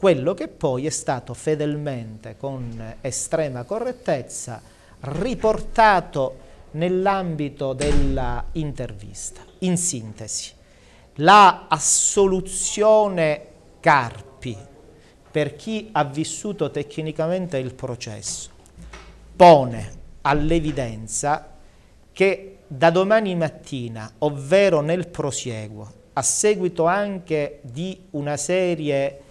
quello che poi è stato fedelmente, con estrema correttezza, riportato nell'ambito dell'intervista. In sintesi, la assoluzione Carpi per chi ha vissuto tecnicamente il processo pone all'evidenza che da domani mattina, ovvero nel prosieguo, a seguito anche di una serie di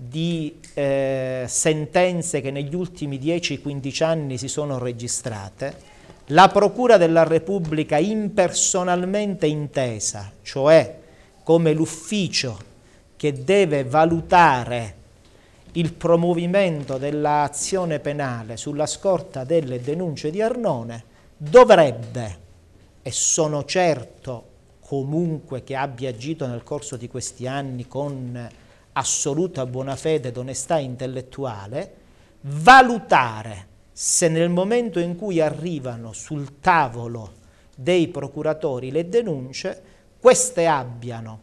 di eh, sentenze che negli ultimi 10-15 anni si sono registrate, la Procura della Repubblica impersonalmente intesa, cioè come l'ufficio che deve valutare il promovimento dell'azione penale sulla scorta delle denunce di Arnone, dovrebbe, e sono certo comunque che abbia agito nel corso di questi anni con assoluta buona fede ed onestà intellettuale, valutare se nel momento in cui arrivano sul tavolo dei procuratori le denunce, queste abbiano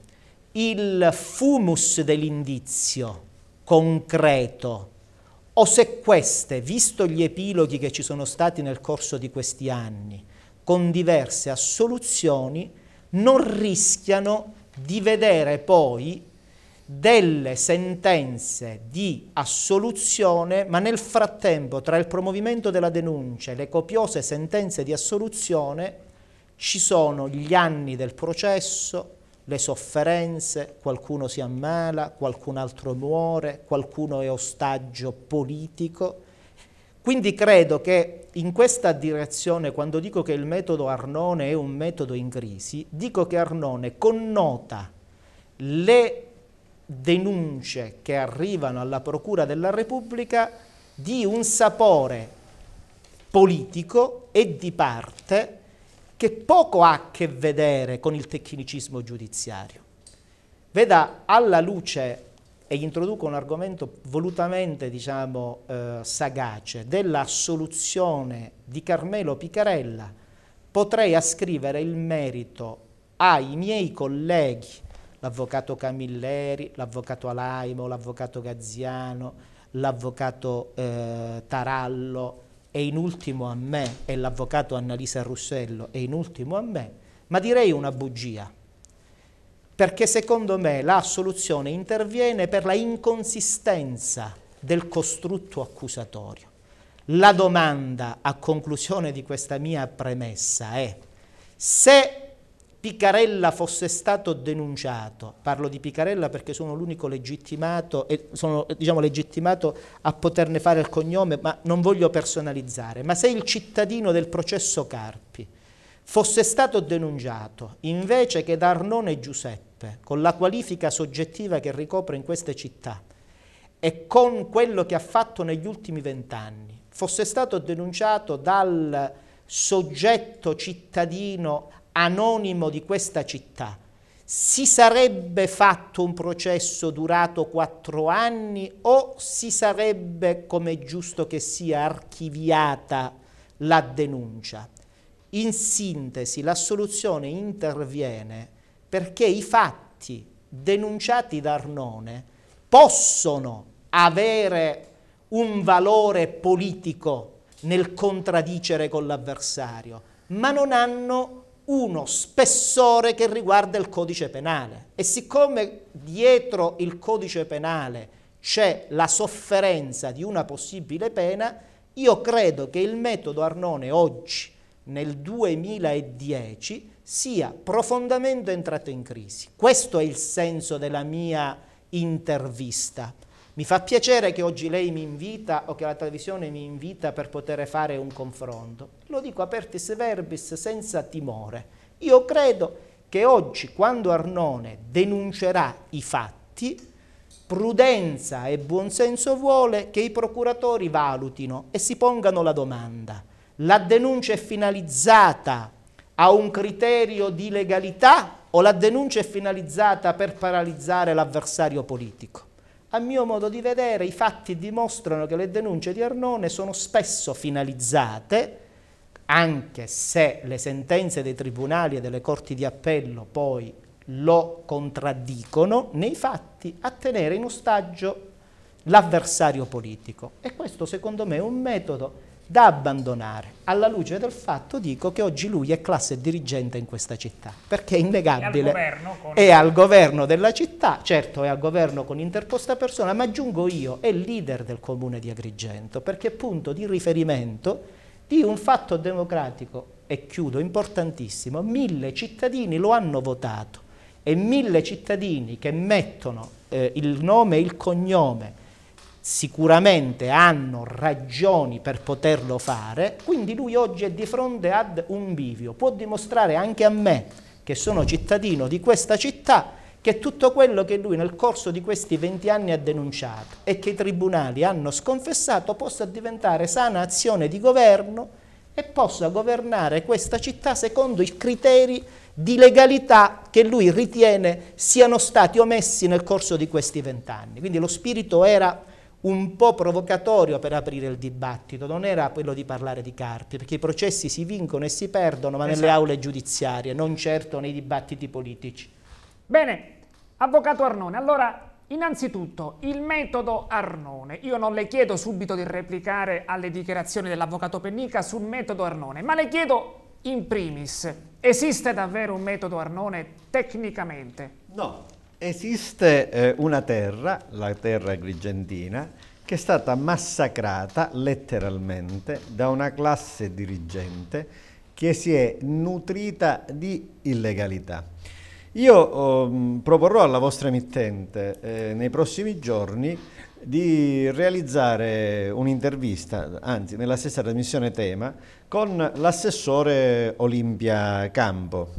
il fumus dell'indizio concreto o se queste, visto gli epiloghi che ci sono stati nel corso di questi anni, con diverse assoluzioni, non rischiano di vedere poi delle sentenze di assoluzione, ma nel frattempo tra il promovimento della denuncia e le copiose sentenze di assoluzione ci sono gli anni del processo, le sofferenze, qualcuno si ammala, qualcun altro muore, qualcuno è ostaggio politico. Quindi credo che in questa direzione, quando dico che il metodo Arnone è un metodo in crisi, dico che Arnone connota le denunce che arrivano alla Procura della Repubblica di un sapore politico e di parte che poco ha a che vedere con il tecnicismo giudiziario. Veda alla luce, e introduco un argomento volutamente diciamo, eh, sagace, dell'assoluzione di Carmelo Picarella, potrei ascrivere il merito ai miei colleghi l'avvocato Camilleri, l'avvocato Alaimo, l'avvocato Gazziano, l'avvocato eh, Tarallo e in ultimo a me, e l'avvocato Annalisa Russello e in ultimo a me, ma direi una bugia, perché secondo me la soluzione interviene per la inconsistenza del costrutto accusatorio. La domanda a conclusione di questa mia premessa è se Piccarella fosse stato denunciato, parlo di Piccarella perché sono l'unico legittimato, sono, diciamo, legittimato a poterne fare il cognome, ma non voglio personalizzare, ma se il cittadino del processo Carpi fosse stato denunciato invece che da Arnone Giuseppe, con la qualifica soggettiva che ricopre in queste città e con quello che ha fatto negli ultimi vent'anni, fosse stato denunciato dal soggetto cittadino anonimo di questa città, si sarebbe fatto un processo durato quattro anni o si sarebbe, come è giusto che sia, archiviata la denuncia? In sintesi, l'assoluzione interviene perché i fatti denunciati da Arnone possono avere un valore politico nel contraddicere con l'avversario, ma non hanno uno spessore che riguarda il codice penale e siccome dietro il codice penale c'è la sofferenza di una possibile pena, io credo che il metodo Arnone oggi, nel 2010, sia profondamente entrato in crisi. Questo è il senso della mia intervista. Mi fa piacere che oggi lei mi invita o che la televisione mi invita per poter fare un confronto. Lo dico apertis verbis senza timore. Io credo che oggi, quando Arnone denuncerà i fatti, prudenza e buonsenso vuole che i procuratori valutino e si pongano la domanda. La denuncia è finalizzata a un criterio di legalità o la denuncia è finalizzata per paralizzare l'avversario politico? A mio modo di vedere i fatti dimostrano che le denunce di Arnone sono spesso finalizzate, anche se le sentenze dei tribunali e delle corti di appello poi lo contraddicono, nei fatti a tenere in ostaggio l'avversario politico. E questo secondo me è un metodo da abbandonare. Alla luce del fatto dico che oggi lui è classe dirigente in questa città, perché è innegabile. È al governo, con... è al governo della città, certo è al governo con interposta persona, ma aggiungo io, è leader del comune di Agrigento, perché è punto di riferimento di un fatto democratico, e chiudo, importantissimo, mille cittadini lo hanno votato e mille cittadini che mettono eh, il nome e il cognome sicuramente hanno ragioni per poterlo fare, quindi lui oggi è di fronte ad un bivio, può dimostrare anche a me, che sono cittadino di questa città, che tutto quello che lui nel corso di questi 20 anni ha denunciato e che i tribunali hanno sconfessato possa diventare sana azione di governo e possa governare questa città secondo i criteri di legalità che lui ritiene siano stati omessi nel corso di questi vent'anni. Quindi lo spirito era un po' provocatorio per aprire il dibattito, non era quello di parlare di carte, perché i processi si vincono e si perdono, ma esatto. nelle aule giudiziarie, non certo nei dibattiti politici. Bene, avvocato Arnone, allora innanzitutto il metodo Arnone, io non le chiedo subito di replicare alle dichiarazioni dell'avvocato Pennica sul metodo Arnone, ma le chiedo in primis, esiste davvero un metodo Arnone tecnicamente? No, esiste eh, una terra, la terra grigentina, che è stata massacrata letteralmente da una classe dirigente che si è nutrita di illegalità. Io ehm, proporrò alla vostra emittente eh, nei prossimi giorni di realizzare un'intervista, anzi nella stessa trasmissione tema, con l'assessore Olimpia Campo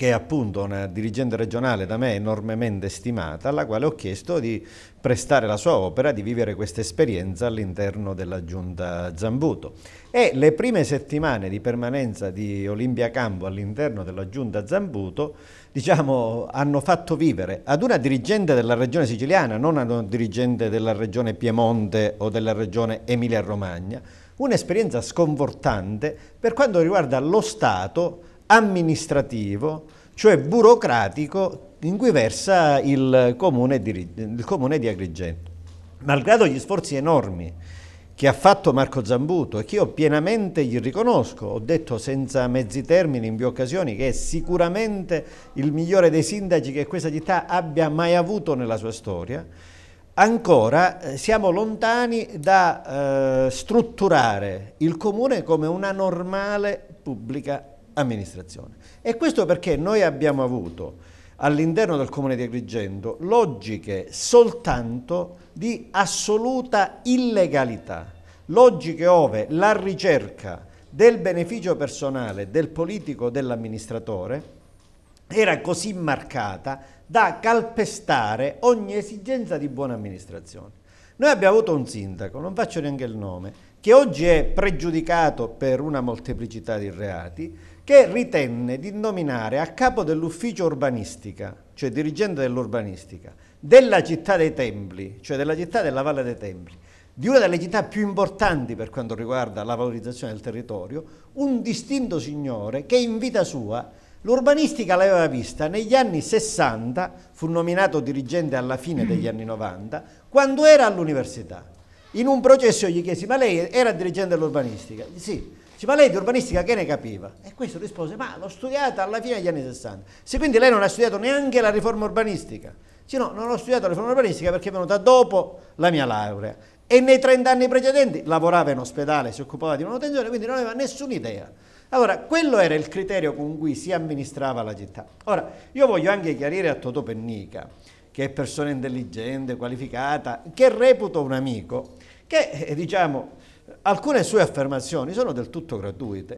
che è appunto una dirigente regionale da me enormemente stimata, alla quale ho chiesto di prestare la sua opera, di vivere questa esperienza all'interno della giunta Zambuto. E le prime settimane di permanenza di Olimpia Campo all'interno della giunta Zambuto diciamo, hanno fatto vivere ad una dirigente della regione siciliana, non ad una dirigente della regione Piemonte o della regione Emilia-Romagna, un'esperienza sconfortante per quanto riguarda lo Stato amministrativo, cioè burocratico, in cui versa il comune di, il comune di Agrigento. Malgrado gli sforzi enormi che ha fatto Marco Zambuto e che io pienamente gli riconosco, ho detto senza mezzi termini in più occasioni che è sicuramente il migliore dei sindaci che questa città abbia mai avuto nella sua storia, ancora eh, siamo lontani da eh, strutturare il comune come una normale pubblica amministrazione. E questo perché noi abbiamo avuto all'interno del comune di Agrigento logiche soltanto di assoluta illegalità, logiche ove la ricerca del beneficio personale del politico dell'amministratore era così marcata da calpestare ogni esigenza di buona amministrazione. Noi abbiamo avuto un sindaco, non faccio neanche il nome, che oggi è pregiudicato per una molteplicità di reati, che ritenne di nominare a capo dell'ufficio urbanistica, cioè dirigente dell'urbanistica, della città dei Templi, cioè della città della Valle dei Templi, di una delle città più importanti per quanto riguarda la valorizzazione del territorio, un distinto signore che in vita sua l'urbanistica l'aveva vista negli anni 60, fu nominato dirigente alla fine degli anni 90, quando era all'università. In un processo gli chiesi, ma lei era dirigente dell'urbanistica? Sì. Dice, ma lei di urbanistica che ne capiva? E questo rispose, ma l'ho studiata alla fine degli anni 60. Se quindi lei non ha studiato neanche la riforma urbanistica. Dice, no, non ho studiato la riforma urbanistica perché è venuta dopo la mia laurea. E nei 30 anni precedenti lavorava in ospedale, si occupava di manutenzione, quindi non aveva nessuna idea. Allora, quello era il criterio con cui si amministrava la città. Ora, io voglio anche chiarire a Toto Pennica, che è persona intelligente, qualificata, che reputo un amico, che, eh, diciamo, alcune sue affermazioni sono del tutto gratuite